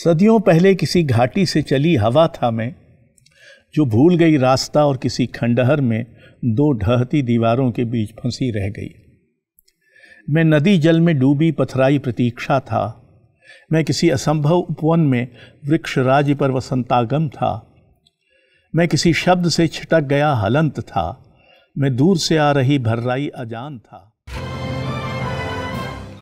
सदियों पहले किसी घाटी से चली हवा था मैं जो भूल गई रास्ता और किसी खंडहर में दो ढहती दीवारों के बीच फंसी रह गई मैं नदी जल में डूबी पथराई प्रतीक्षा था मैं किसी असंभव उपवन में वृक्ष राज्य पर वसंतागम था मैं किसी शब्द से छिटक गया हलंत था मैं दूर से आ रही भर्राई अजान था